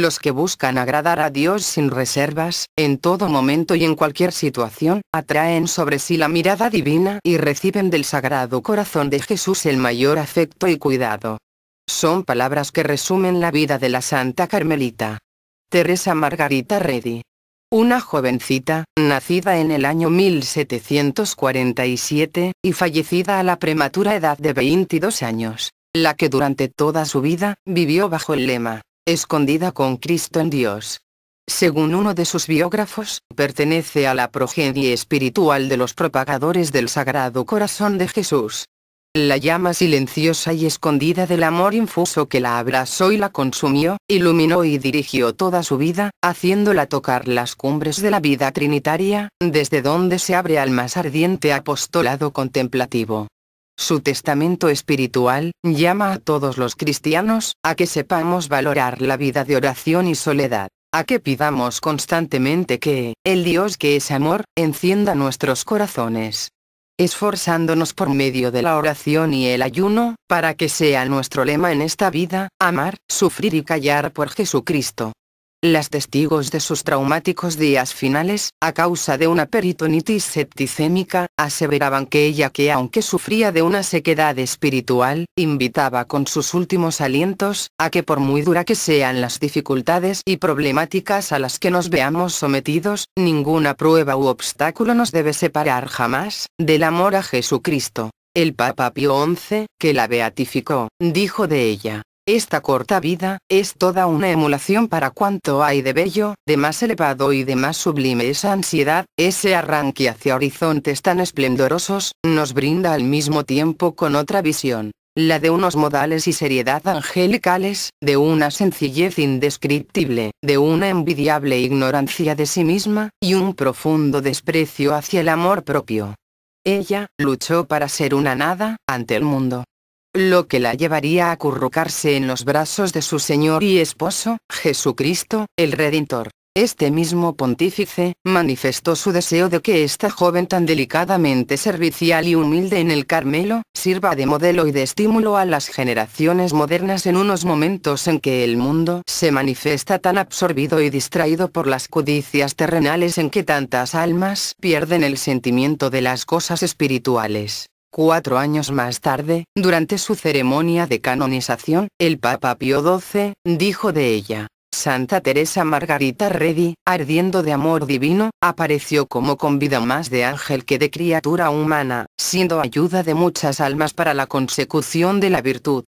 los que buscan agradar a Dios sin reservas, en todo momento y en cualquier situación, atraen sobre sí la mirada divina y reciben del Sagrado Corazón de Jesús el mayor afecto y cuidado. Son palabras que resumen la vida de la Santa Carmelita. Teresa Margarita Reddy. Una jovencita, nacida en el año 1747, y fallecida a la prematura edad de 22 años, la que durante toda su vida vivió bajo el lema, escondida con Cristo en Dios. Según uno de sus biógrafos, pertenece a la progenie espiritual de los propagadores del Sagrado Corazón de Jesús. La llama silenciosa y escondida del amor infuso que la abrazó y la consumió, iluminó y dirigió toda su vida, haciéndola tocar las cumbres de la vida trinitaria, desde donde se abre al más ardiente apostolado contemplativo. Su testamento espiritual llama a todos los cristianos a que sepamos valorar la vida de oración y soledad, a que pidamos constantemente que, el Dios que es amor, encienda nuestros corazones, esforzándonos por medio de la oración y el ayuno, para que sea nuestro lema en esta vida, amar, sufrir y callar por Jesucristo las testigos de sus traumáticos días finales, a causa de una peritonitis septicémica, aseveraban que ella que aunque sufría de una sequedad espiritual, invitaba con sus últimos alientos, a que por muy dura que sean las dificultades y problemáticas a las que nos veamos sometidos, ninguna prueba u obstáculo nos debe separar jamás, del amor a Jesucristo. El Papa Pío XI, que la beatificó, dijo de ella, esta corta vida, es toda una emulación para cuanto hay de bello, de más elevado y de más sublime. Esa ansiedad, ese arranque hacia horizontes tan esplendorosos, nos brinda al mismo tiempo con otra visión, la de unos modales y seriedad angelicales, de una sencillez indescriptible, de una envidiable ignorancia de sí misma, y un profundo desprecio hacia el amor propio. Ella, luchó para ser una nada, ante el mundo, lo que la llevaría a acurrucarse en los brazos de su Señor y esposo, Jesucristo, el Redentor. Este mismo pontífice, manifestó su deseo de que esta joven tan delicadamente servicial y humilde en el Carmelo, sirva de modelo y de estímulo a las generaciones modernas en unos momentos en que el mundo se manifiesta tan absorbido y distraído por las codicias terrenales en que tantas almas pierden el sentimiento de las cosas espirituales. Cuatro años más tarde, durante su ceremonia de canonización, el Papa Pío XII, dijo de ella, Santa Teresa Margarita Redi, ardiendo de amor divino, apareció como con vida más de ángel que de criatura humana, siendo ayuda de muchas almas para la consecución de la virtud.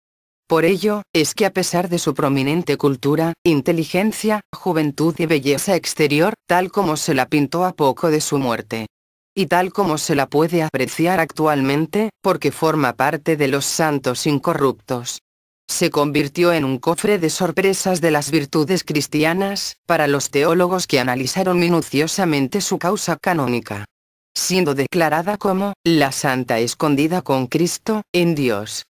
Por ello, es que a pesar de su prominente cultura, inteligencia, juventud y belleza exterior, tal como se la pintó a poco de su muerte, y tal como se la puede apreciar actualmente, porque forma parte de los santos incorruptos. Se convirtió en un cofre de sorpresas de las virtudes cristianas, para los teólogos que analizaron minuciosamente su causa canónica. Siendo declarada como la Santa Escondida con Cristo, en Dios,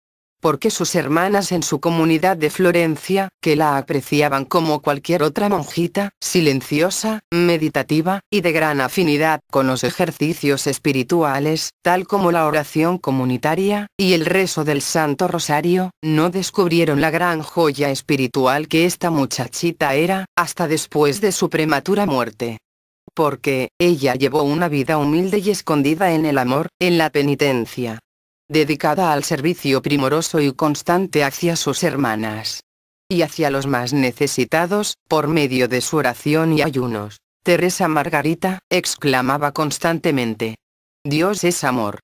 porque sus hermanas en su comunidad de Florencia, que la apreciaban como cualquier otra monjita, silenciosa, meditativa, y de gran afinidad con los ejercicios espirituales, tal como la oración comunitaria, y el rezo del Santo Rosario, no descubrieron la gran joya espiritual que esta muchachita era, hasta después de su prematura muerte porque, ella llevó una vida humilde y escondida en el amor, en la penitencia, dedicada al servicio primoroso y constante hacia sus hermanas y hacia los más necesitados, por medio de su oración y ayunos. Teresa Margarita, exclamaba constantemente. Dios es amor.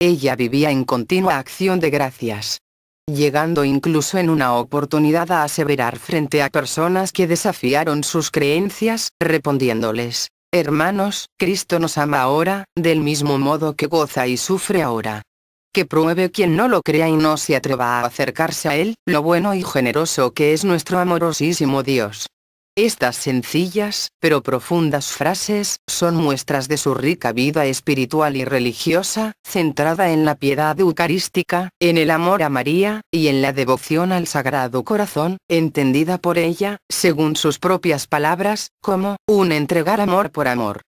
Ella vivía en continua acción de gracias. Llegando incluso en una oportunidad a aseverar frente a personas que desafiaron sus creencias, respondiéndoles, Hermanos, Cristo nos ama ahora, del mismo modo que goza y sufre ahora que pruebe quien no lo crea y no se atreva a acercarse a Él, lo bueno y generoso que es nuestro amorosísimo Dios. Estas sencillas, pero profundas frases, son muestras de su rica vida espiritual y religiosa, centrada en la piedad eucarística, en el amor a María, y en la devoción al Sagrado Corazón, entendida por ella, según sus propias palabras, como un entregar amor por amor.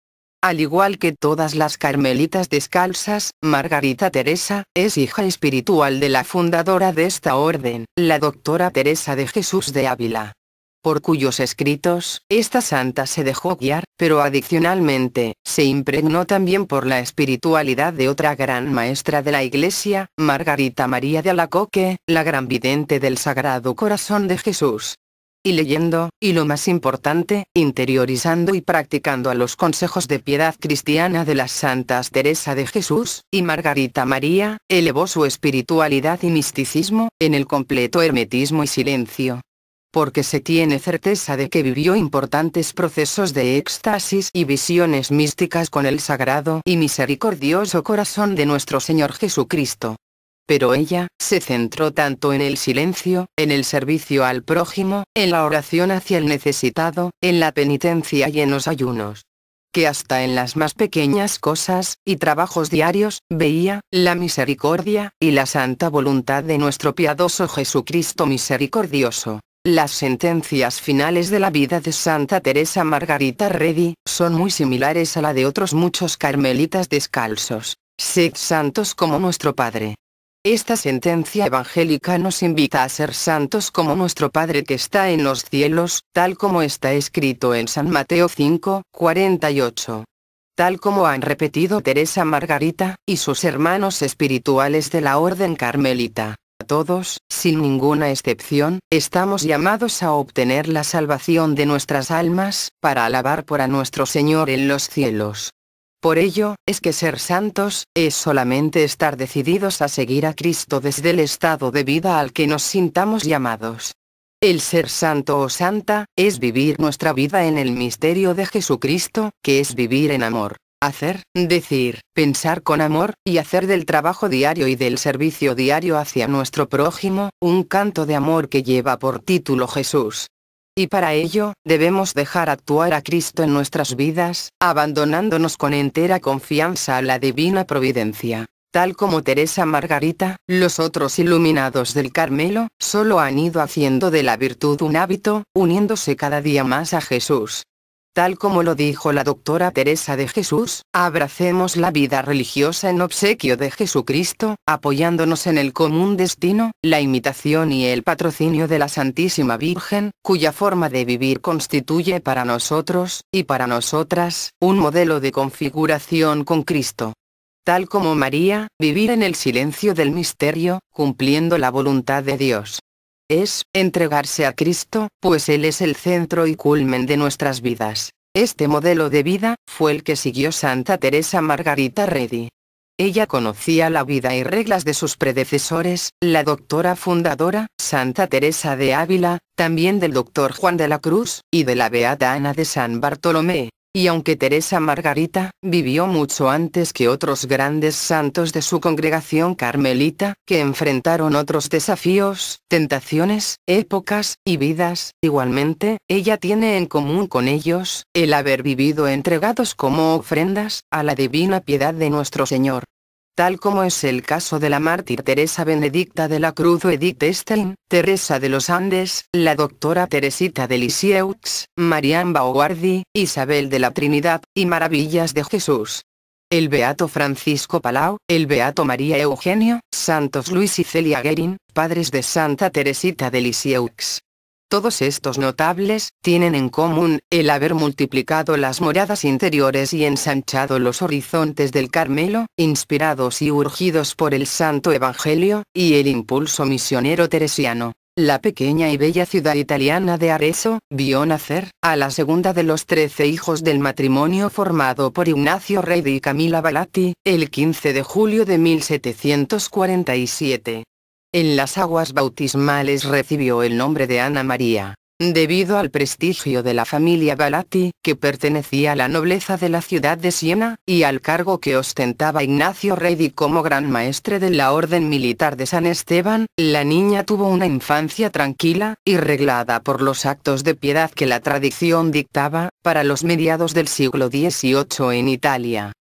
Al igual que todas las carmelitas descalzas, Margarita Teresa, es hija espiritual de la fundadora de esta orden, la doctora Teresa de Jesús de Ávila por cuyos escritos, esta santa se dejó guiar, pero adicionalmente, se impregnó también por la espiritualidad de otra gran maestra de la Iglesia, Margarita María de Alacoque, la gran vidente del Sagrado Corazón de Jesús, y leyendo, y lo más importante, interiorizando y practicando a los consejos de piedad cristiana de las santas Teresa de Jesús y Margarita María, elevó su espiritualidad y misticismo, en el completo hermetismo y silencio. Porque se tiene certeza de que vivió importantes procesos de éxtasis y visiones místicas con el sagrado y misericordioso corazón de nuestro Señor Jesucristo. Pero ella, se centró tanto en el silencio, en el servicio al prójimo, en la oración hacia el necesitado, en la penitencia y en los ayunos que hasta en las más pequeñas cosas y trabajos diarios veía la misericordia y la santa voluntad de nuestro piadoso Jesucristo misericordioso. Las sentencias finales de la vida de Santa Teresa Margarita Reddy son muy similares a la de otros muchos carmelitas descalzos. Sed santos como nuestro Padre. Esta sentencia evangélica nos invita a ser santos como nuestro Padre que está en los cielos, tal como está escrito en San Mateo 5, 48. Tal como han repetido Teresa Margarita, y sus hermanos espirituales de la Orden Carmelita. Todos, sin ninguna excepción, estamos llamados a obtener la salvación de nuestras almas, para alabar por a nuestro Señor en los cielos. Por ello, es que ser santos, es solamente estar decididos a seguir a Cristo desde el estado de vida al que nos sintamos llamados. El ser santo o santa, es vivir nuestra vida en el misterio de Jesucristo, que es vivir en amor. Hacer, decir, pensar con amor, y hacer del trabajo diario y del servicio diario hacia nuestro prójimo, un canto de amor que lleva por título Jesús. Y para ello, debemos dejar actuar a Cristo en nuestras vidas, abandonándonos con entera confianza a la divina providencia. Tal como Teresa Margarita, los otros iluminados del Carmelo, solo han ido haciendo de la virtud un hábito, uniéndose cada día más a Jesús. Tal como lo dijo la doctora Teresa de Jesús, abracemos la vida religiosa en obsequio de Jesucristo, apoyándonos en el común destino, la imitación y el patrocinio de la Santísima Virgen, cuya forma de vivir constituye para nosotros, y para nosotras, un modelo de configuración con Cristo tal como María, vivir en el silencio del misterio, cumpliendo la voluntad de Dios es entregarse a Cristo, pues Él es el centro y culmen de nuestras vidas. Este modelo de vida fue el que siguió Santa Teresa Margarita Redi. Ella conocía la vida y reglas de sus predecesores, la doctora fundadora, Santa Teresa de Ávila, también del doctor Juan de la Cruz, y de la Beata Ana de San Bartolomé. Y aunque Teresa Margarita vivió mucho antes que otros grandes santos de su congregación carmelita, que enfrentaron otros desafíos, tentaciones, épocas y vidas, igualmente, ella tiene en común con ellos el haber vivido entregados como ofrendas a la divina piedad de nuestro Señor tal como es el caso de la mártir Teresa Benedicta de la Cruz o Edith Stein, Teresa de los Andes, la doctora Teresita de Lisieux, Marianne Bauguardi, Isabel de la Trinidad, y Maravillas de Jesús. El Beato Francisco Palau, el Beato María Eugenio, Santos Luis y Celia Guerin, padres de Santa Teresita de Lisieux. Todos estos notables, tienen en común, el haber multiplicado las moradas interiores y ensanchado los horizontes del Carmelo, inspirados y urgidos por el Santo Evangelio, y el impulso misionero teresiano. La pequeña y bella ciudad italiana de Arezzo, vio nacer, a la segunda de los trece hijos del matrimonio formado por Ignacio Redi y Camila Balatti, el 15 de julio de 1747 en las aguas bautismales recibió el nombre de Ana María, debido al prestigio de la familia Galati, que pertenecía a la nobleza de la ciudad de Siena, y al cargo que ostentaba Ignacio Redi como gran maestre de la Orden Militar de San Esteban, la niña tuvo una infancia tranquila, y reglada por los actos de piedad que la tradición dictaba, para los mediados del siglo XVIII en Italia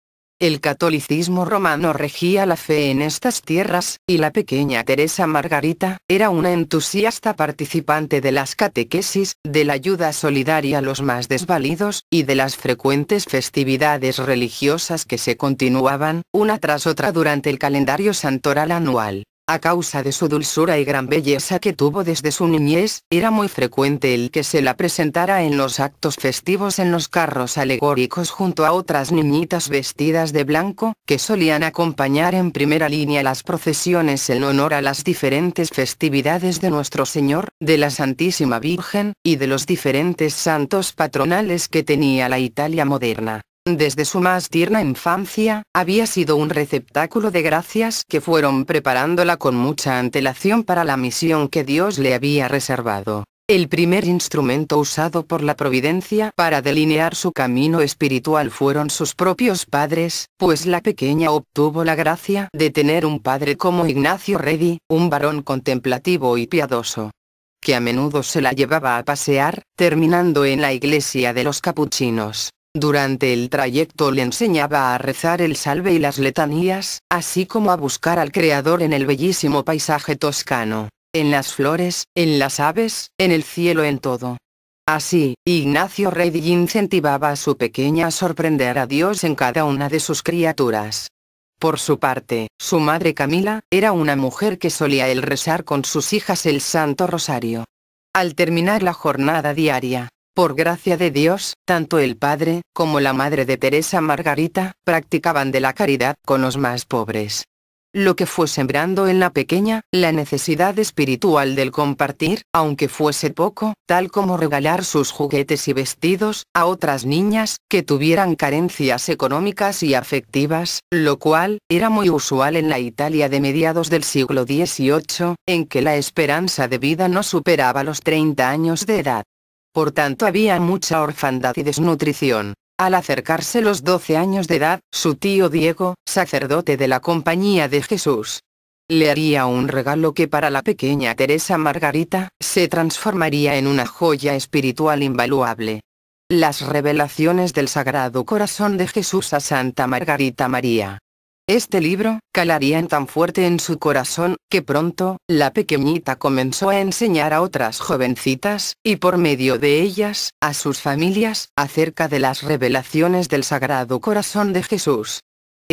el catolicismo romano regía la fe en estas tierras, y la pequeña Teresa Margarita, era una entusiasta participante de las catequesis, de la ayuda solidaria a los más desvalidos, y de las frecuentes festividades religiosas que se continuaban, una tras otra durante el calendario santoral anual. A causa de su dulzura y gran belleza que tuvo desde su niñez, era muy frecuente el que se la presentara en los actos festivos en los carros alegóricos junto a otras niñitas vestidas de blanco, que solían acompañar en primera línea las procesiones en honor a las diferentes festividades de nuestro Señor, de la Santísima Virgen, y de los diferentes santos patronales que tenía la Italia moderna. Desde su más tierna infancia, había sido un receptáculo de gracias que fueron preparándola con mucha antelación para la misión que Dios le había reservado. El primer instrumento usado por la providencia para delinear su camino espiritual fueron sus propios padres, pues la pequeña obtuvo la gracia de tener un padre como Ignacio Redi, un varón contemplativo y piadoso que a menudo se la llevaba a pasear, terminando en la iglesia de los capuchinos. Durante el trayecto le enseñaba a rezar el salve y las letanías, así como a buscar al Creador en el bellísimo paisaje toscano, en las flores, en las aves, en el cielo en todo. Así, Ignacio Redi incentivaba a su pequeña a sorprender a Dios en cada una de sus criaturas. Por su parte, su madre Camila, era una mujer que solía el rezar con sus hijas el Santo Rosario. Al terminar la jornada diaria, por gracia de Dios, tanto el padre, como la madre de Teresa Margarita, practicaban de la caridad con los más pobres. Lo que fue sembrando en la pequeña, la necesidad espiritual del compartir, aunque fuese poco, tal como regalar sus juguetes y vestidos, a otras niñas, que tuvieran carencias económicas y afectivas, lo cual, era muy usual en la Italia de mediados del siglo XVIII, en que la esperanza de vida no superaba los 30 años de edad. Por tanto había mucha orfandad y desnutrición. Al acercarse los 12 años de edad, su tío Diego, sacerdote de la Compañía de Jesús, le haría un regalo que para la pequeña Teresa Margarita, se transformaría en una joya espiritual invaluable. Las revelaciones del Sagrado Corazón de Jesús a Santa Margarita María. Este libro, calaría tan fuerte en su corazón, que pronto, la pequeñita comenzó a enseñar a otras jovencitas, y por medio de ellas, a sus familias, acerca de las revelaciones del Sagrado Corazón de Jesús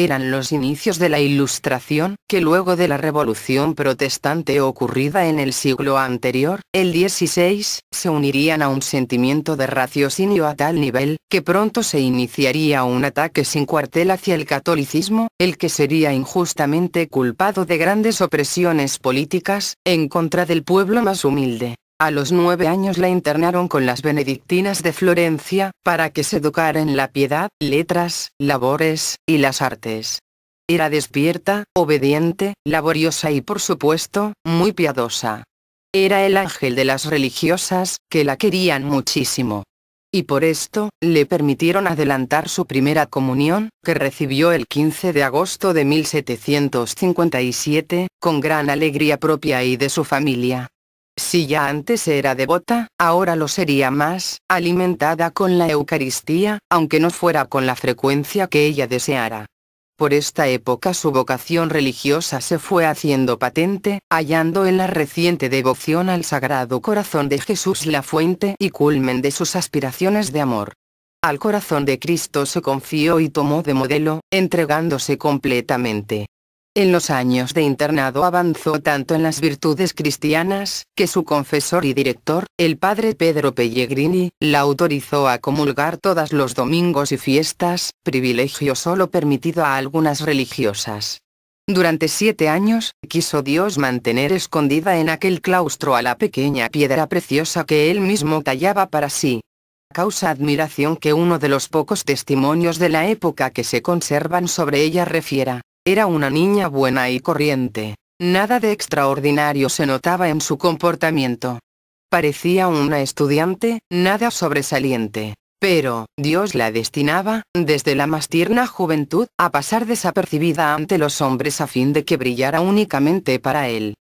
eran los inicios de la Ilustración, que luego de la Revolución Protestante ocurrida en el siglo anterior, el 16, se unirían a un sentimiento de raciocinio a tal nivel, que pronto se iniciaría un ataque sin cuartel hacia el catolicismo, el que sería injustamente culpado de grandes opresiones políticas, en contra del pueblo más humilde. A los nueve años la internaron con las benedictinas de Florencia, para que se educara en la piedad, letras, labores, y las artes. Era despierta, obediente, laboriosa y por supuesto, muy piadosa. Era el ángel de las religiosas, que la querían muchísimo. Y por esto, le permitieron adelantar su primera comunión, que recibió el 15 de agosto de 1757, con gran alegría propia y de su familia. Si ya antes era devota, ahora lo sería más, alimentada con la Eucaristía, aunque no fuera con la frecuencia que ella deseara. Por esta época su vocación religiosa se fue haciendo patente, hallando en la reciente devoción al Sagrado Corazón de Jesús la fuente y culmen de sus aspiraciones de amor. Al corazón de Cristo se confió y tomó de modelo, entregándose completamente. En los años de internado avanzó tanto en las virtudes cristianas, que su confesor y director, el padre Pedro Pellegrini, la autorizó a comulgar todos los domingos y fiestas, privilegio solo permitido a algunas religiosas. Durante siete años, quiso Dios mantener escondida en aquel claustro a la pequeña piedra preciosa que él mismo tallaba para sí. Causa admiración que uno de los pocos testimonios de la época que se conservan sobre ella refiera. Era una niña buena y corriente. Nada de extraordinario se notaba en su comportamiento. Parecía una estudiante, nada sobresaliente. Pero, Dios la destinaba, desde la más tierna juventud, a pasar desapercibida ante los hombres a fin de que brillara únicamente para él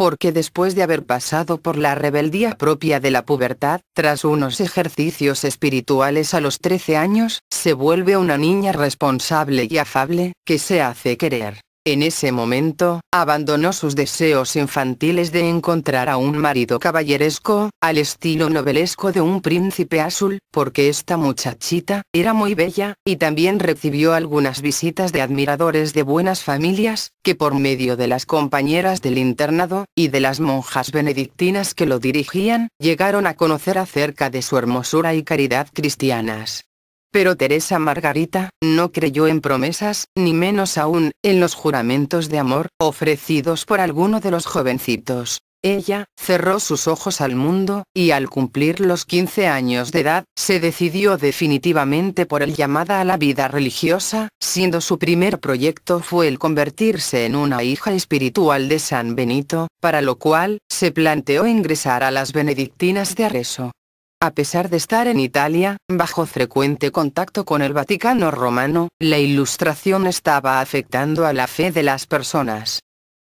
porque después de haber pasado por la rebeldía propia de la pubertad, tras unos ejercicios espirituales a los 13 años, se vuelve una niña responsable y afable, que se hace querer. En ese momento, abandonó sus deseos infantiles de encontrar a un marido caballeresco, al estilo novelesco de un príncipe azul, porque esta muchachita, era muy bella, y también recibió algunas visitas de admiradores de buenas familias, que por medio de las compañeras del internado, y de las monjas benedictinas que lo dirigían, llegaron a conocer acerca de su hermosura y caridad cristianas. Pero Teresa Margarita no creyó en promesas, ni menos aún, en los juramentos de amor ofrecidos por alguno de los jovencitos. Ella cerró sus ojos al mundo, y al cumplir los 15 años de edad, se decidió definitivamente por el llamada a la vida religiosa, siendo su primer proyecto fue el convertirse en una hija espiritual de San Benito, para lo cual, se planteó ingresar a las benedictinas de Arreso. A pesar de estar en Italia, bajo frecuente contacto con el Vaticano romano, la ilustración estaba afectando a la fe de las personas.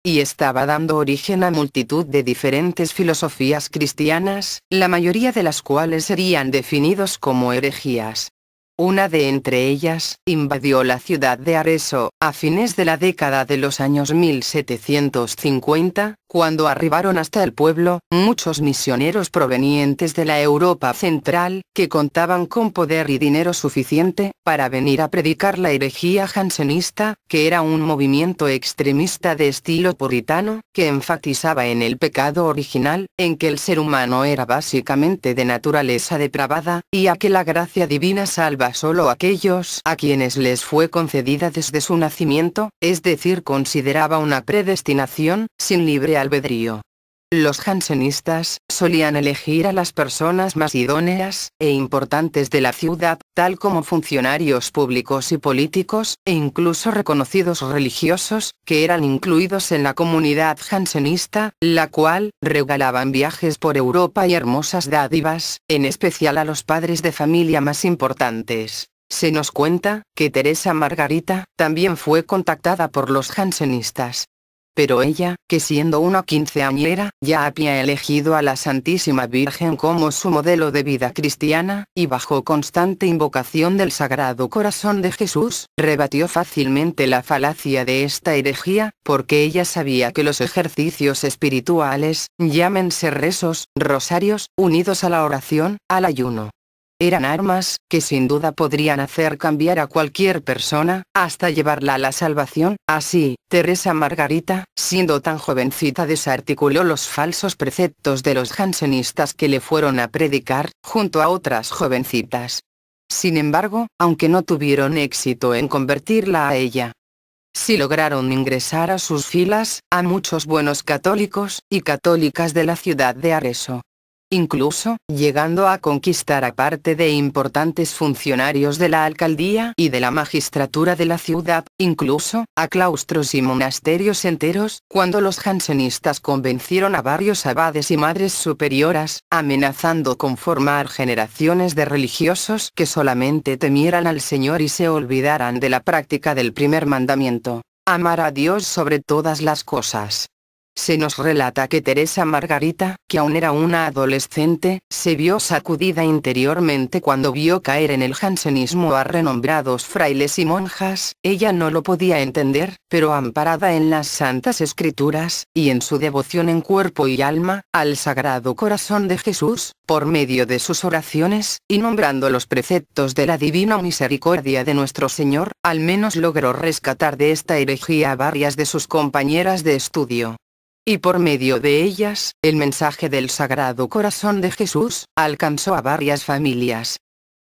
Y estaba dando origen a multitud de diferentes filosofías cristianas, la mayoría de las cuales serían definidos como herejías. Una de entre ellas, invadió la ciudad de Areso, a fines de la década de los años 1750, cuando arribaron hasta el pueblo, muchos misioneros provenientes de la Europa central, que contaban con poder y dinero suficiente, para venir a predicar la herejía jansenista, que era un movimiento extremista de estilo puritano, que enfatizaba en el pecado original, en que el ser humano era básicamente de naturaleza depravada, y a que la gracia divina salva solo aquellos a quienes les fue concedida desde su nacimiento, es decir consideraba una predestinación, sin libre albedrío. Los jansenistas, solían elegir a las personas más idóneas e importantes de la ciudad, tal como funcionarios públicos y políticos, e incluso reconocidos religiosos, que eran incluidos en la comunidad jansenista, la cual, regalaban viajes por Europa y hermosas dádivas, en especial a los padres de familia más importantes. Se nos cuenta que Teresa Margarita también fue contactada por los jansenistas, pero ella, que siendo una quinceañera, ya había elegido a la Santísima Virgen como su modelo de vida cristiana, y bajo constante invocación del Sagrado Corazón de Jesús, rebatió fácilmente la falacia de esta herejía, porque ella sabía que los ejercicios espirituales, llámense rezos, rosarios, unidos a la oración, al ayuno, eran armas, que sin duda podrían hacer cambiar a cualquier persona, hasta llevarla a la salvación. Así, Teresa Margarita, siendo tan jovencita desarticuló los falsos preceptos de los jansenistas que le fueron a predicar, junto a otras jovencitas. Sin embargo, aunque no tuvieron éxito en convertirla a ella, si lograron ingresar a sus filas, a muchos buenos católicos y católicas de la ciudad de Areso, incluso llegando a conquistar a parte de importantes funcionarios de la alcaldía y de la magistratura de la ciudad, incluso a claustros y monasterios enteros, cuando los jansenistas convencieron a varios abades y madres superioras, amenazando con formar generaciones de religiosos que solamente temieran al Señor y se olvidaran de la práctica del primer mandamiento. Amar a Dios sobre todas las cosas. Se nos relata que Teresa Margarita, que aún era una adolescente, se vio sacudida interiormente cuando vio caer en el jansenismo a renombrados frailes y monjas, ella no lo podía entender, pero amparada en las santas escrituras, y en su devoción en cuerpo y alma, al Sagrado Corazón de Jesús, por medio de sus oraciones, y nombrando los preceptos de la divina misericordia de nuestro Señor, al menos logró rescatar de esta herejía a varias de sus compañeras de estudio y por medio de ellas, el mensaje del Sagrado Corazón de Jesús, alcanzó a varias familias.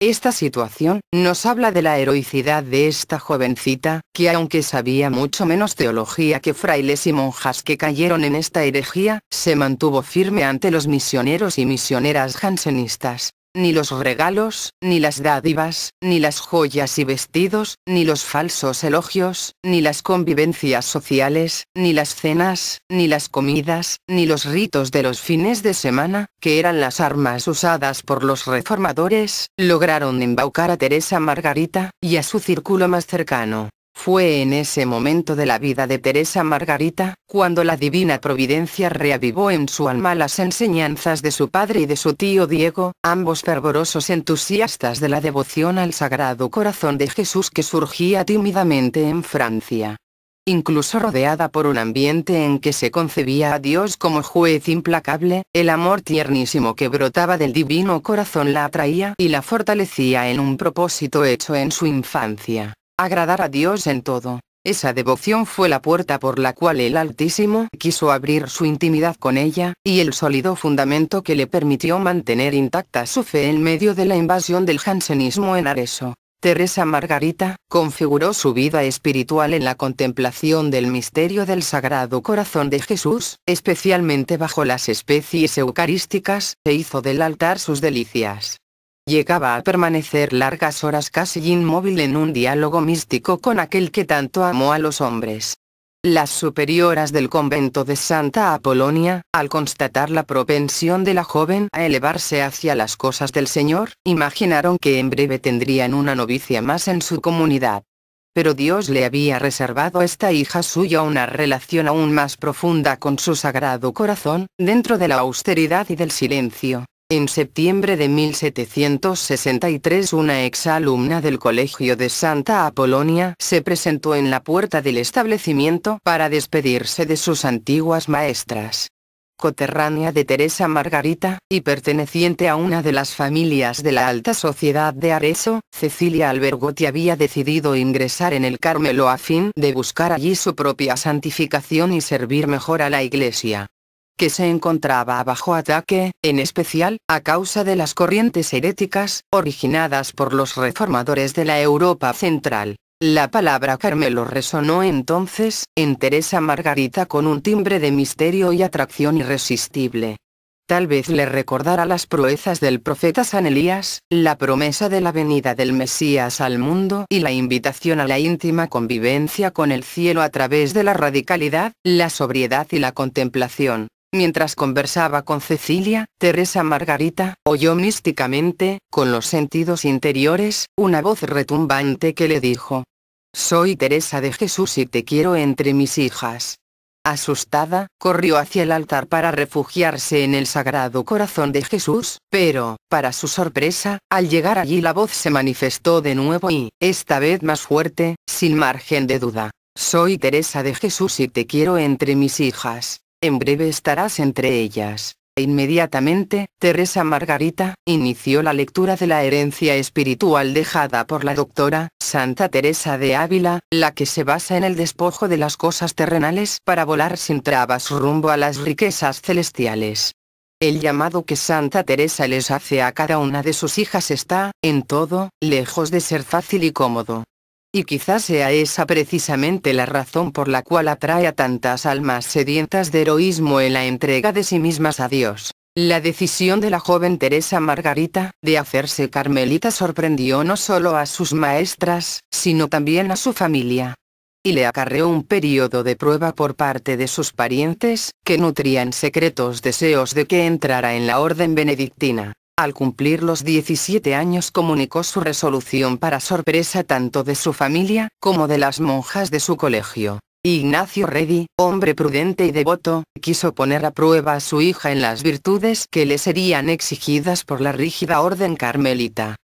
Esta situación nos habla de la heroicidad de esta jovencita, que aunque sabía mucho menos teología que frailes y monjas que cayeron en esta herejía, se mantuvo firme ante los misioneros y misioneras jansenistas ni los regalos, ni las dádivas, ni las joyas y vestidos, ni los falsos elogios, ni las convivencias sociales, ni las cenas, ni las comidas, ni los ritos de los fines de semana, que eran las armas usadas por los reformadores, lograron embaucar a Teresa Margarita, y a su círculo más cercano. Fue en ese momento de la vida de Teresa Margarita, cuando la divina providencia reavivó en su alma las enseñanzas de su padre y de su tío Diego, ambos fervorosos entusiastas de la devoción al Sagrado Corazón de Jesús que surgía tímidamente en Francia incluso rodeada por un ambiente en que se concebía a Dios como juez implacable, el amor tiernísimo que brotaba del divino corazón la atraía y la fortalecía en un propósito hecho en su infancia agradar a Dios en todo. Esa devoción fue la puerta por la cual el Altísimo quiso abrir su intimidad con ella, y el sólido fundamento que le permitió mantener intacta su fe en medio de la invasión del jansenismo en Areso. Teresa Margarita, configuró su vida espiritual en la contemplación del misterio del Sagrado Corazón de Jesús, especialmente bajo las especies eucarísticas, e hizo del altar sus delicias llegaba a permanecer largas horas casi inmóvil en un diálogo místico con aquel que tanto amó a los hombres. Las superioras del convento de Santa Apolonia, al constatar la propensión de la joven a elevarse hacia las cosas del Señor, imaginaron que en breve tendrían una novicia más en su comunidad. Pero Dios le había reservado a esta hija suya una relación aún más profunda con su sagrado corazón, dentro de la austeridad y del silencio, en septiembre de 1763 una exalumna del Colegio de Santa Apolonia se presentó en la puerta del establecimiento para despedirse de sus antiguas maestras. Coterránea de Teresa Margarita, y perteneciente a una de las familias de la alta sociedad de Arezzo, Cecilia Albergotti había decidido ingresar en el Carmelo a fin de buscar allí su propia santificación y servir mejor a la Iglesia que se encontraba bajo ataque, en especial, a causa de las corrientes heréticas, originadas por los reformadores de la Europa central. La palabra Carmelo resonó entonces, en Teresa Margarita con un timbre de misterio y atracción irresistible. Tal vez le recordara las proezas del profeta San Elías, la promesa de la venida del Mesías al mundo y la invitación a la íntima convivencia con el cielo a través de la radicalidad, la sobriedad y la contemplación. Mientras conversaba con Cecilia, Teresa Margarita, oyó místicamente, con los sentidos interiores, una voz retumbante que le dijo. Soy Teresa de Jesús y te quiero entre mis hijas. Asustada, corrió hacia el altar para refugiarse en el sagrado corazón de Jesús, pero, para su sorpresa, al llegar allí la voz se manifestó de nuevo y, esta vez más fuerte, sin margen de duda. Soy Teresa de Jesús y te quiero entre mis hijas. En breve estarás entre ellas. E inmediatamente, Teresa Margarita inició la lectura de la herencia espiritual dejada por la doctora, Santa Teresa de Ávila, la que se basa en el despojo de las cosas terrenales para volar sin trabas rumbo a las riquezas celestiales. El llamado que Santa Teresa les hace a cada una de sus hijas está, en todo, lejos de ser fácil y cómodo. Y quizás sea esa precisamente la razón por la cual atrae a tantas almas sedientas de heroísmo en la entrega de sí mismas a Dios. La decisión de la joven Teresa Margarita de hacerse carmelita sorprendió no solo a sus maestras, sino también a su familia. Y le acarreó un periodo de prueba por parte de sus parientes, que nutrían secretos deseos de que entrara en la orden benedictina. Al cumplir los 17 años comunicó su resolución para sorpresa tanto de su familia, como de las monjas de su colegio. Ignacio Redi, hombre prudente y devoto, quiso poner a prueba a su hija en las virtudes que le serían exigidas por la rígida orden carmelita.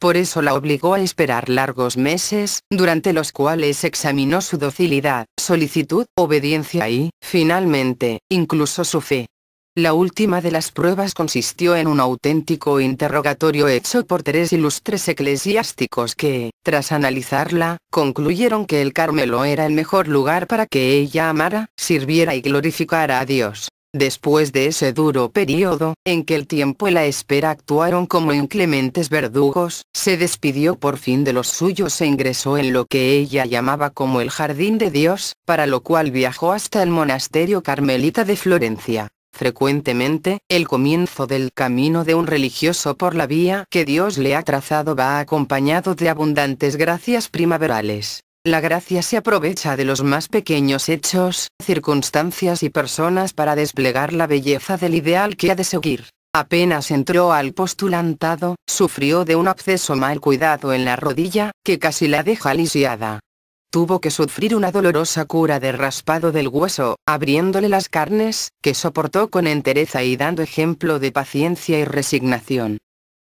Por eso la obligó a esperar largos meses, durante los cuales examinó su docilidad, solicitud, obediencia y, finalmente, incluso su fe. La última de las pruebas consistió en un auténtico interrogatorio hecho por tres ilustres eclesiásticos que, tras analizarla, concluyeron que el Carmelo era el mejor lugar para que ella amara, sirviera y glorificara a Dios. Después de ese duro periodo, en que el tiempo y la espera actuaron como inclementes verdugos, se despidió por fin de los suyos e ingresó en lo que ella llamaba como el Jardín de Dios, para lo cual viajó hasta el monasterio carmelita de Florencia. Frecuentemente, el comienzo del camino de un religioso por la vía que Dios le ha trazado va acompañado de abundantes gracias primaverales. La gracia se aprovecha de los más pequeños hechos, circunstancias y personas para desplegar la belleza del ideal que ha de seguir. Apenas entró al postulantado, sufrió de un absceso mal cuidado en la rodilla, que casi la deja lisiada tuvo que sufrir una dolorosa cura de raspado del hueso, abriéndole las carnes, que soportó con entereza y dando ejemplo de paciencia y resignación.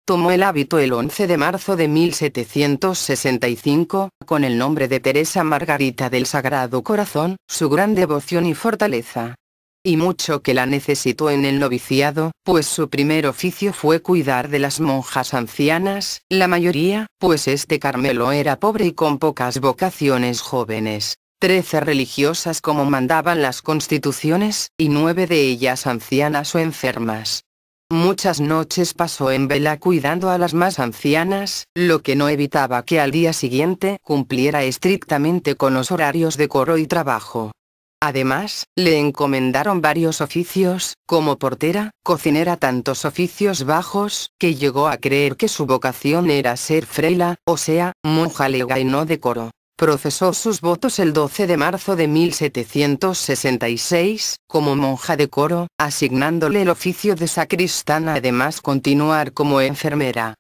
Tomó el hábito el 11 de marzo de 1765, con el nombre de Teresa Margarita del Sagrado Corazón, su gran devoción y fortaleza, y mucho que la necesitó en el noviciado, pues su primer oficio fue cuidar de las monjas ancianas, la mayoría, pues este Carmelo era pobre y con pocas vocaciones jóvenes. Trece religiosas como mandaban las constituciones, y nueve de ellas ancianas o enfermas. Muchas noches pasó en vela cuidando a las más ancianas, lo que no evitaba que al día siguiente cumpliera estrictamente con los horarios de coro y trabajo. Además, le encomendaron varios oficios, como portera, cocinera tantos oficios bajos, que llegó a creer que su vocación era ser freila, o sea, monja lega y no de coro. Procesó sus votos el 12 de marzo de 1766, como monja de coro, asignándole el oficio de sacristana además continuar como enfermera.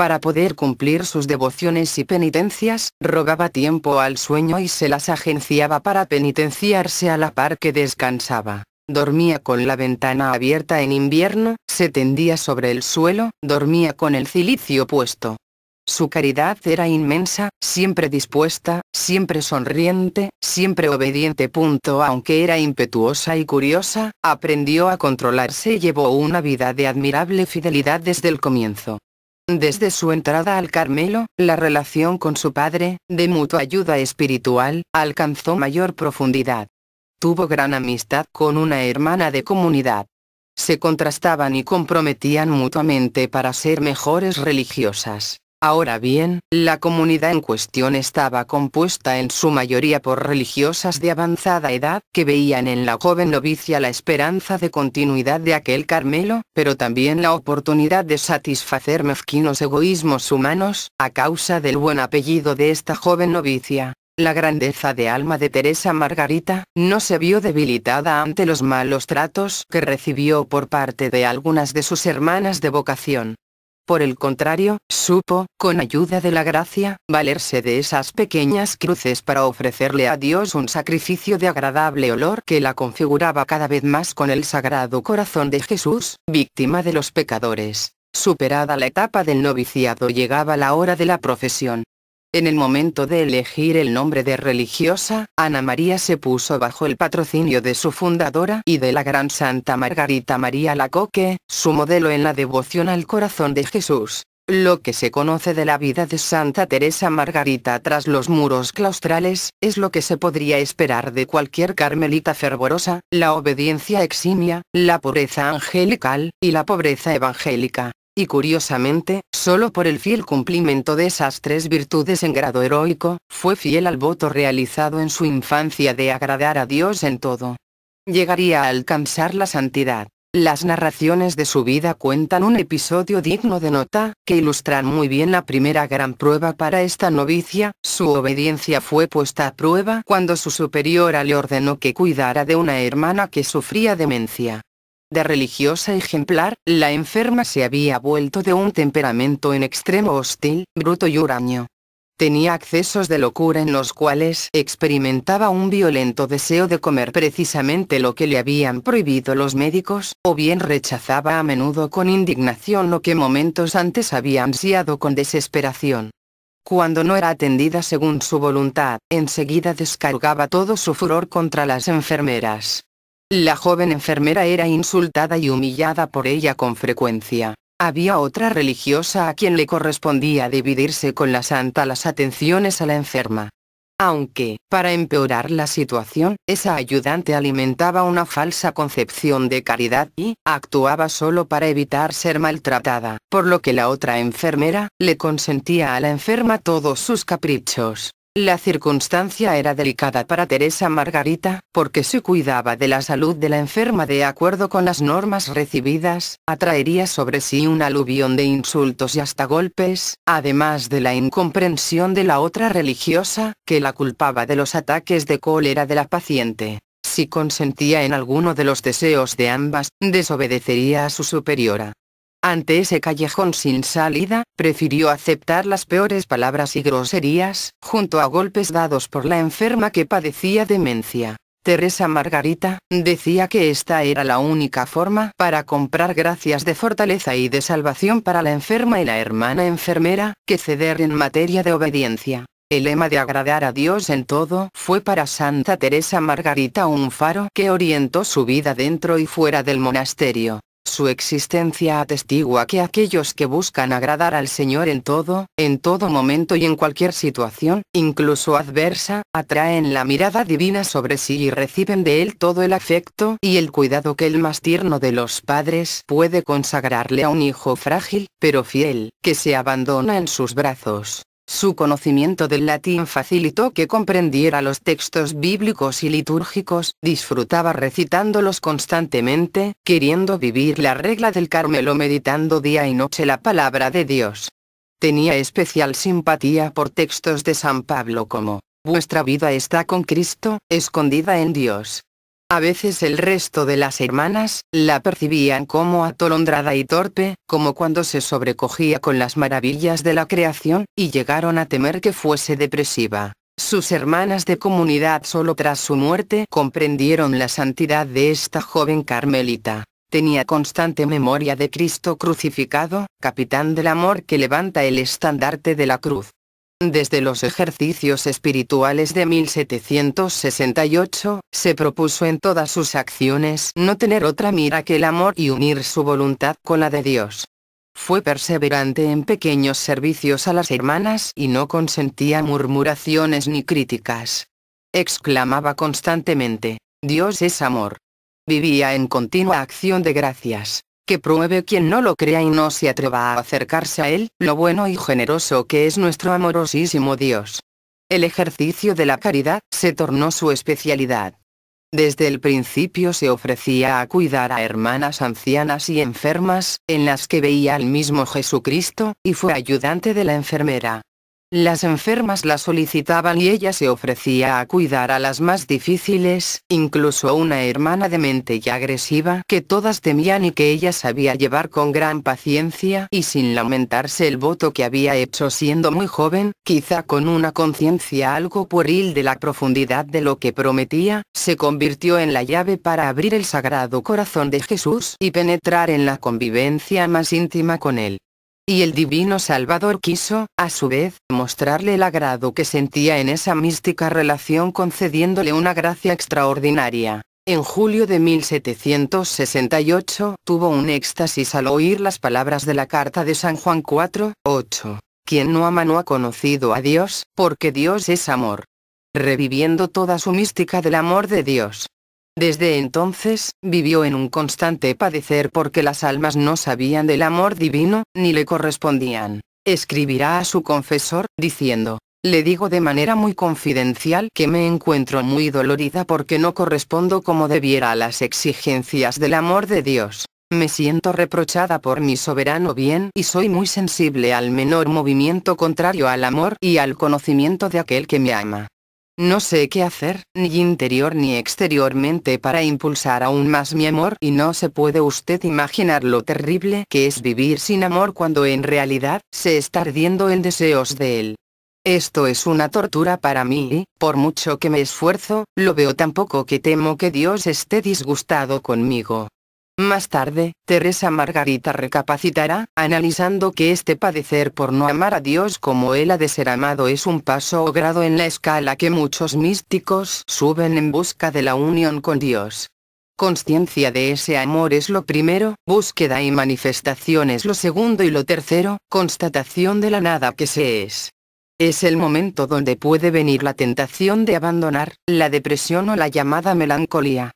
Para poder cumplir sus devociones y penitencias, rogaba tiempo al sueño y se las agenciaba para penitenciarse a la par que descansaba. Dormía con la ventana abierta en invierno, se tendía sobre el suelo, dormía con el cilicio puesto. Su caridad era inmensa, siempre dispuesta, siempre sonriente, siempre obediente. Punto. Aunque era impetuosa y curiosa, aprendió a controlarse y llevó una vida de admirable fidelidad desde el comienzo. Desde su entrada al Carmelo, la relación con su padre, de mutua ayuda espiritual, alcanzó mayor profundidad. Tuvo gran amistad con una hermana de comunidad. Se contrastaban y comprometían mutuamente para ser mejores religiosas. Ahora bien, la comunidad en cuestión estaba compuesta en su mayoría por religiosas de avanzada edad, que veían en la joven novicia la esperanza de continuidad de aquel Carmelo, pero también la oportunidad de satisfacer mezquinos egoísmos humanos, a causa del buen apellido de esta joven novicia. La grandeza de alma de Teresa Margarita, no se vio debilitada ante los malos tratos que recibió por parte de algunas de sus hermanas de vocación. Por el contrario, supo, con ayuda de la gracia, valerse de esas pequeñas cruces para ofrecerle a Dios un sacrificio de agradable olor que la configuraba cada vez más con el sagrado corazón de Jesús, víctima de los pecadores. Superada la etapa del noviciado llegaba la hora de la profesión. En el momento de elegir el nombre de religiosa, Ana María se puso bajo el patrocinio de su fundadora y de la gran santa Margarita María Lacoque, su modelo en la devoción al corazón de Jesús. Lo que se conoce de la vida de Santa Teresa Margarita tras los muros claustrales, es lo que se podría esperar de cualquier carmelita fervorosa, la obediencia eximia, la pureza angelical, y la pobreza evangélica. Y curiosamente, solo por el fiel cumplimiento de esas tres virtudes en grado heroico, fue fiel al voto realizado en su infancia de agradar a Dios en todo. Llegaría a alcanzar la santidad. Las narraciones de su vida cuentan un episodio digno de nota, que ilustran muy bien la primera gran prueba para esta novicia, su obediencia fue puesta a prueba cuando su superiora le ordenó que cuidara de una hermana que sufría demencia de religiosa ejemplar, la enferma se había vuelto de un temperamento en extremo hostil, bruto y huraño. Tenía accesos de locura en los cuales experimentaba un violento deseo de comer precisamente lo que le habían prohibido los médicos, o bien rechazaba a menudo con indignación lo que momentos antes había ansiado con desesperación. Cuando no era atendida según su voluntad, enseguida descargaba todo su furor contra las enfermeras. La joven enfermera era insultada y humillada por ella con frecuencia. Había otra religiosa a quien le correspondía dividirse con la santa las atenciones a la enferma. Aunque, para empeorar la situación, esa ayudante alimentaba una falsa concepción de caridad y actuaba solo para evitar ser maltratada, por lo que la otra enfermera le consentía a la enferma todos sus caprichos. La circunstancia era delicada para Teresa Margarita, porque si cuidaba de la salud de la enferma de acuerdo con las normas recibidas, atraería sobre sí un aluvión de insultos y hasta golpes, además de la incomprensión de la otra religiosa, que la culpaba de los ataques de cólera de la paciente. Si consentía en alguno de los deseos de ambas, desobedecería a su superiora. Ante ese callejón sin salida, prefirió aceptar las peores palabras y groserías, junto a golpes dados por la enferma que padecía demencia. Teresa Margarita, decía que esta era la única forma para comprar gracias de fortaleza y de salvación para la enferma y la hermana enfermera, que ceder en materia de obediencia. El lema de agradar a Dios en todo fue para Santa Teresa Margarita un faro que orientó su vida dentro y fuera del monasterio. Su existencia atestigua que aquellos que buscan agradar al Señor en todo, en todo momento y en cualquier situación, incluso adversa, atraen la mirada divina sobre sí y reciben de Él todo el afecto y el cuidado que el más tierno de los padres puede consagrarle a un hijo frágil, pero fiel, que se abandona en sus brazos. Su conocimiento del latín facilitó que comprendiera los textos bíblicos y litúrgicos, disfrutaba recitándolos constantemente, queriendo vivir la regla del Carmelo meditando día y noche la palabra de Dios. Tenía especial simpatía por textos de San Pablo como, Vuestra vida está con Cristo, escondida en Dios. A veces el resto de las hermanas, la percibían como atolondrada y torpe, como cuando se sobrecogía con las maravillas de la creación, y llegaron a temer que fuese depresiva. Sus hermanas de comunidad solo tras su muerte comprendieron la santidad de esta joven carmelita. Tenía constante memoria de Cristo crucificado, capitán del amor que levanta el estandarte de la cruz. Desde los ejercicios espirituales de 1768, se propuso en todas sus acciones no tener otra mira que el amor y unir su voluntad con la de Dios. Fue perseverante en pequeños servicios a las hermanas y no consentía murmuraciones ni críticas. Exclamaba constantemente, Dios es amor. Vivía en continua acción de gracias que pruebe quien no lo crea y no se atreva a acercarse a Él, lo bueno y generoso que es nuestro amorosísimo Dios. El ejercicio de la caridad se tornó su especialidad. Desde el principio se ofrecía a cuidar a hermanas ancianas y enfermas, en las que veía al mismo Jesucristo, y fue ayudante de la enfermera. Las enfermas la solicitaban y ella se ofrecía a cuidar a las más difíciles, incluso una hermana demente y agresiva que todas temían y que ella sabía llevar con gran paciencia y sin lamentarse el voto que había hecho siendo muy joven, quizá con una conciencia algo pueril de la profundidad de lo que prometía, se convirtió en la llave para abrir el sagrado corazón de Jesús y penetrar en la convivencia más íntima con él y el divino Salvador quiso, a su vez, mostrarle el agrado que sentía en esa mística relación concediéndole una gracia extraordinaria. En julio de 1768 tuvo un éxtasis al oír las palabras de la carta de San Juan 4, 8. Quien no ama no ha conocido a Dios, porque Dios es amor. Reviviendo toda su mística del amor de Dios, desde entonces, vivió en un constante padecer porque las almas no sabían del amor divino, ni le correspondían. Escribirá a su confesor, diciendo, le digo de manera muy confidencial que me encuentro muy dolorida porque no correspondo como debiera a las exigencias del amor de Dios. Me siento reprochada por mi soberano bien y soy muy sensible al menor movimiento contrario al amor y al conocimiento de aquel que me ama. No sé qué hacer, ni interior ni exteriormente para impulsar aún más mi amor y no se puede usted imaginar lo terrible que es vivir sin amor cuando en realidad se está ardiendo en deseos de él. Esto es una tortura para mí y, por mucho que me esfuerzo, lo veo tan poco que temo que Dios esté disgustado conmigo. Más tarde, Teresa Margarita recapacitará, analizando que este padecer por no amar a Dios como Él ha de ser amado es un paso o grado en la escala que muchos místicos suben en busca de la unión con Dios. Consciencia de ese amor es lo primero, búsqueda y manifestación es lo segundo y lo tercero, constatación de la nada que se es. Es el momento donde puede venir la tentación de abandonar, la depresión o la llamada melancolía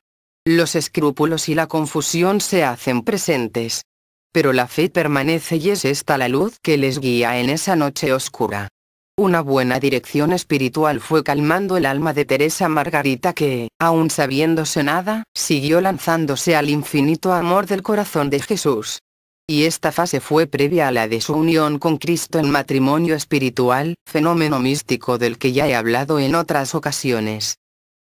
los escrúpulos y la confusión se hacen presentes. Pero la fe permanece y es esta la luz que les guía en esa noche oscura. Una buena dirección espiritual fue calmando el alma de Teresa Margarita que, aun sabiéndose nada, siguió lanzándose al infinito amor del corazón de Jesús. Y esta fase fue previa a la de su unión con Cristo en matrimonio espiritual, fenómeno místico del que ya he hablado en otras ocasiones.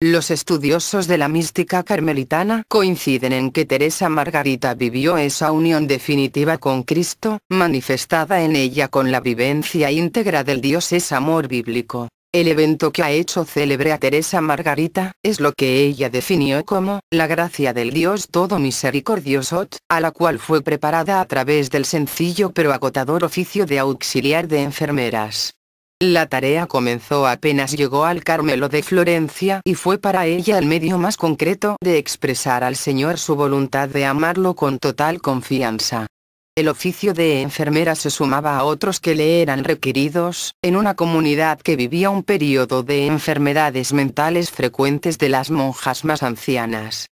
Los estudiosos de la mística carmelitana coinciden en que Teresa Margarita vivió esa unión definitiva con Cristo, manifestada en ella con la vivencia íntegra del Dios es amor bíblico. El evento que ha hecho célebre a Teresa Margarita, es lo que ella definió como, la gracia del Dios todo misericordioso, a la cual fue preparada a través del sencillo pero agotador oficio de auxiliar de enfermeras. La tarea comenzó apenas llegó al Carmelo de Florencia y fue para ella el medio más concreto de expresar al Señor su voluntad de amarlo con total confianza. El oficio de enfermera se sumaba a otros que le eran requeridos, en una comunidad que vivía un periodo de enfermedades mentales frecuentes de las monjas más ancianas.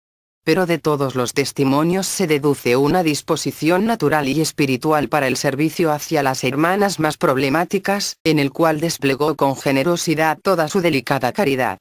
Pero de todos los testimonios se deduce una disposición natural y espiritual para el servicio hacia las hermanas más problemáticas, en el cual desplegó con generosidad toda su delicada caridad.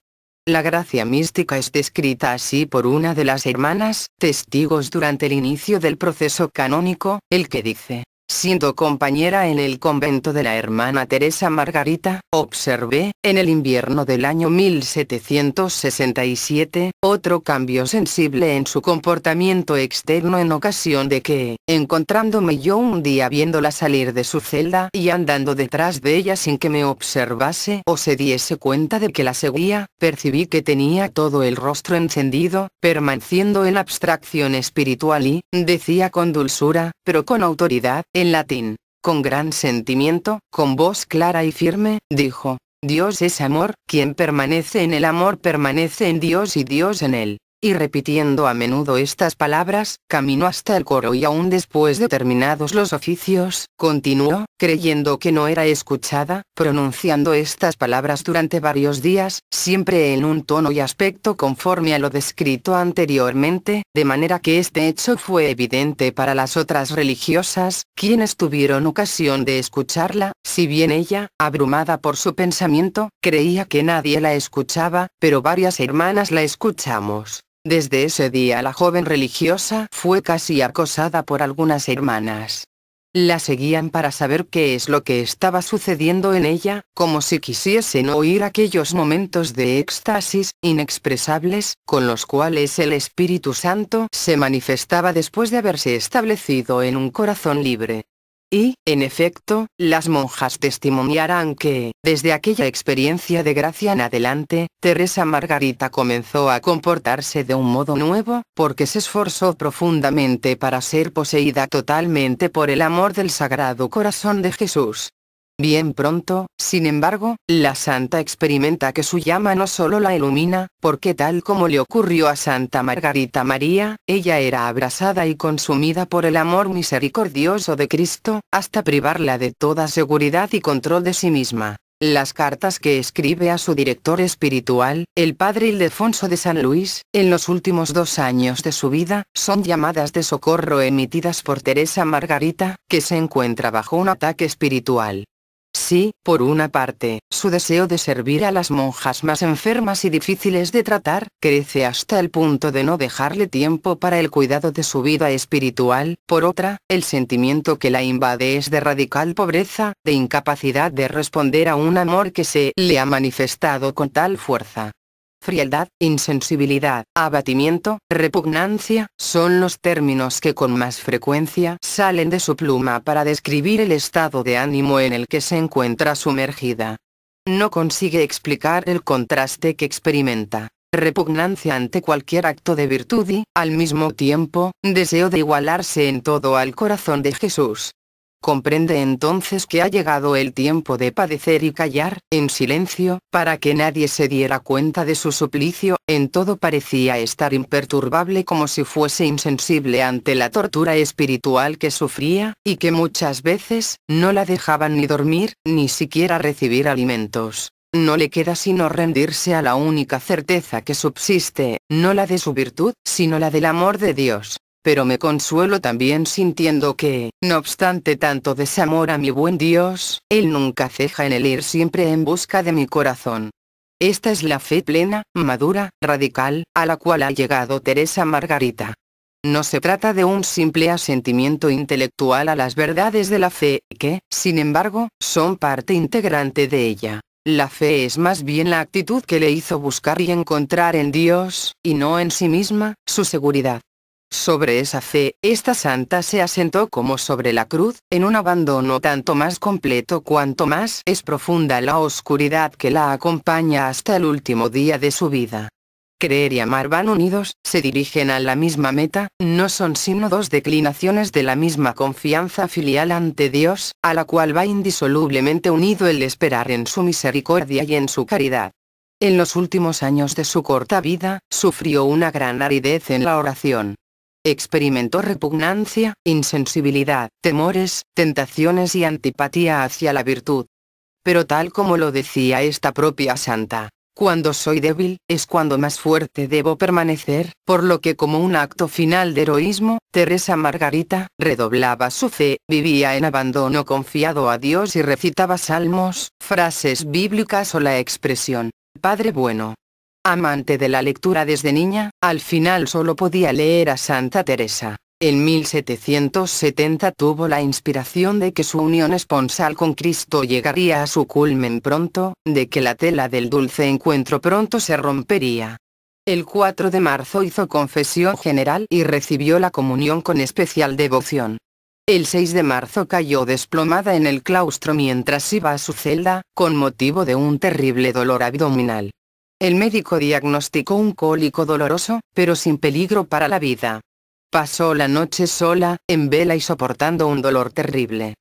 La gracia mística es descrita así por una de las hermanas, testigos durante el inicio del proceso canónico, el que dice, Siendo compañera en el convento de la hermana Teresa Margarita, observé, en el invierno del año 1767, otro cambio sensible en su comportamiento externo en ocasión de que, encontrándome yo un día viéndola salir de su celda y andando detrás de ella sin que me observase o se diese cuenta de que la seguía, percibí que tenía todo el rostro encendido, permaneciendo en abstracción espiritual y, decía con dulzura, pero con autoridad, en latín. Con gran sentimiento, con voz clara y firme, dijo, Dios es amor, quien permanece en el amor permanece en Dios y Dios en él y repitiendo a menudo estas palabras, caminó hasta el coro y aún después de terminados los oficios, continuó, creyendo que no era escuchada, pronunciando estas palabras durante varios días, siempre en un tono y aspecto conforme a lo descrito anteriormente, de manera que este hecho fue evidente para las otras religiosas, quienes tuvieron ocasión de escucharla, si bien ella, abrumada por su pensamiento, creía que nadie la escuchaba, pero varias hermanas la escuchamos. Desde ese día la joven religiosa fue casi acosada por algunas hermanas. La seguían para saber qué es lo que estaba sucediendo en ella, como si quisiesen oír aquellos momentos de éxtasis, inexpresables, con los cuales el Espíritu Santo se manifestaba después de haberse establecido en un corazón libre. Y, en efecto, las monjas testimoniarán que, desde aquella experiencia de gracia en adelante, Teresa Margarita comenzó a comportarse de un modo nuevo, porque se esforzó profundamente para ser poseída totalmente por el amor del Sagrado Corazón de Jesús. Bien pronto, sin embargo, la santa experimenta que su llama no solo la ilumina, porque tal como le ocurrió a Santa Margarita María, ella era abrasada y consumida por el amor misericordioso de Cristo, hasta privarla de toda seguridad y control de sí misma. Las cartas que escribe a su director espiritual, el padre Ildefonso de San Luis, en los últimos dos años de su vida, son llamadas de socorro emitidas por Teresa Margarita, que se encuentra bajo un ataque espiritual. Sí, por una parte, su deseo de servir a las monjas más enfermas y difíciles de tratar, crece hasta el punto de no dejarle tiempo para el cuidado de su vida espiritual, por otra, el sentimiento que la invade es de radical pobreza, de incapacidad de responder a un amor que se le ha manifestado con tal fuerza, frialdad, insensibilidad, abatimiento, repugnancia, son los términos que con más frecuencia salen de su pluma para describir el estado de ánimo en el que se encuentra sumergida. No consigue explicar el contraste que experimenta repugnancia ante cualquier acto de virtud y, al mismo tiempo, deseo de igualarse en todo al corazón de Jesús. Comprende entonces que ha llegado el tiempo de padecer y callar, en silencio, para que nadie se diera cuenta de su suplicio, en todo parecía estar imperturbable como si fuese insensible ante la tortura espiritual que sufría, y que muchas veces, no la dejaban ni dormir, ni siquiera recibir alimentos. No le queda sino rendirse a la única certeza que subsiste, no la de su virtud, sino la del amor de Dios pero me consuelo también sintiendo que, no obstante tanto desamor a mi buen Dios, Él nunca ceja en el ir siempre en busca de mi corazón. Esta es la fe plena, madura, radical, a la cual ha llegado Teresa Margarita. No se trata de un simple asentimiento intelectual a las verdades de la fe, que, sin embargo, son parte integrante de ella. La fe es más bien la actitud que le hizo buscar y encontrar en Dios, y no en sí misma, su seguridad. Sobre esa fe, esta santa se asentó como sobre la cruz, en un abandono tanto más completo cuanto más es profunda la oscuridad que la acompaña hasta el último día de su vida. Creer y amar van unidos, se dirigen a la misma meta, no son sino dos declinaciones de la misma confianza filial ante Dios, a la cual va indisolublemente unido el esperar en su misericordia y en su caridad. En los últimos años de su corta vida, sufrió una gran aridez en la oración. Experimentó repugnancia, insensibilidad, temores, tentaciones y antipatía hacia la virtud. Pero tal como lo decía esta propia santa, cuando soy débil, es cuando más fuerte debo permanecer, por lo que como un acto final de heroísmo, Teresa Margarita, redoblaba su fe, vivía en abandono confiado a Dios y recitaba salmos, frases bíblicas o la expresión, Padre bueno, Amante de la lectura desde niña, al final solo podía leer a Santa Teresa. En 1770 tuvo la inspiración de que su unión esponsal con Cristo llegaría a su culmen pronto, de que la tela del dulce encuentro pronto se rompería. El 4 de marzo hizo confesión general y recibió la comunión con especial devoción. El 6 de marzo cayó desplomada en el claustro mientras iba a su celda, con motivo de un terrible dolor abdominal. El médico diagnosticó un cólico doloroso, pero sin peligro para la vida. Pasó la noche sola, en vela y soportando un dolor terrible.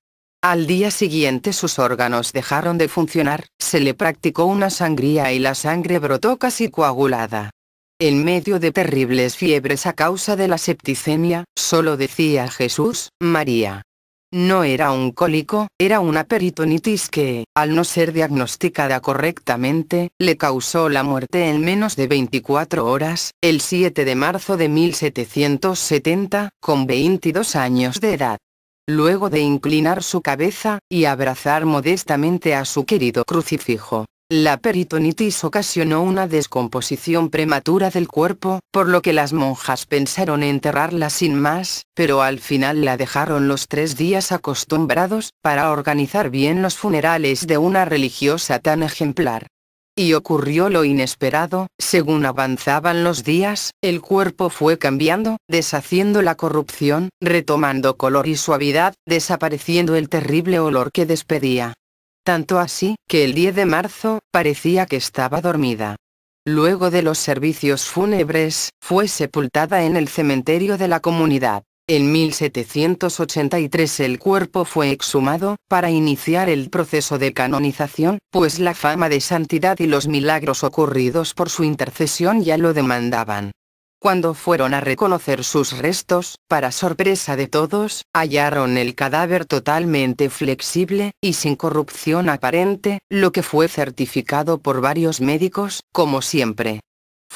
Al día siguiente sus órganos dejaron de funcionar, se le practicó una sangría y la sangre brotó casi coagulada. En medio de terribles fiebres a causa de la septicemia, solo decía Jesús, María. No era un cólico, era una peritonitis que, al no ser diagnosticada correctamente, le causó la muerte en menos de 24 horas, el 7 de marzo de 1770, con 22 años de edad. Luego de inclinar su cabeza, y abrazar modestamente a su querido crucifijo, la peritonitis ocasionó una descomposición prematura del cuerpo, por lo que las monjas pensaron enterrarla sin más, pero al final la dejaron los tres días acostumbrados, para organizar bien los funerales de una religiosa tan ejemplar. Y ocurrió lo inesperado, según avanzaban los días, el cuerpo fue cambiando, deshaciendo la corrupción, retomando color y suavidad, desapareciendo el terrible olor que despedía tanto así, que el 10 de marzo, parecía que estaba dormida. Luego de los servicios fúnebres, fue sepultada en el cementerio de la comunidad. En 1783 el cuerpo fue exhumado, para iniciar el proceso de canonización, pues la fama de santidad y los milagros ocurridos por su intercesión ya lo demandaban. Cuando fueron a reconocer sus restos, para sorpresa de todos, hallaron el cadáver totalmente flexible, y sin corrupción aparente, lo que fue certificado por varios médicos, como siempre,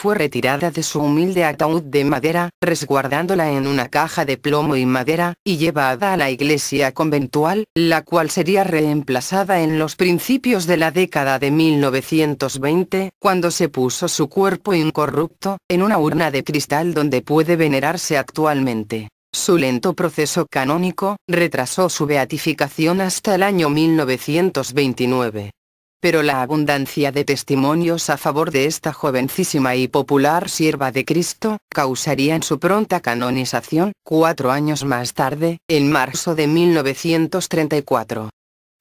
fue retirada de su humilde ataúd de madera, resguardándola en una caja de plomo y madera, y llevada a la iglesia conventual, la cual sería reemplazada en los principios de la década de 1920, cuando se puso su cuerpo incorrupto, en una urna de cristal donde puede venerarse actualmente. Su lento proceso canónico retrasó su beatificación hasta el año 1929 pero la abundancia de testimonios a favor de esta jovencísima y popular sierva de Cristo, en su pronta canonización, cuatro años más tarde, en marzo de 1934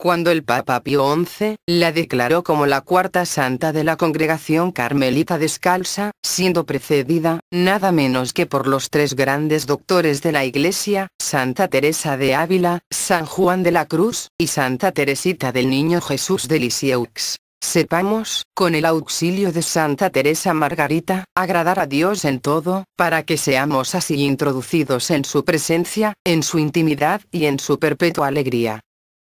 cuando el Papa Pío XI la declaró como la cuarta santa de la congregación carmelita descalza, siendo precedida, nada menos que por los tres grandes doctores de la Iglesia, Santa Teresa de Ávila, San Juan de la Cruz, y Santa Teresita del Niño Jesús de Lisieux. Sepamos, con el auxilio de Santa Teresa Margarita, agradar a Dios en todo, para que seamos así introducidos en su presencia, en su intimidad y en su perpetua alegría.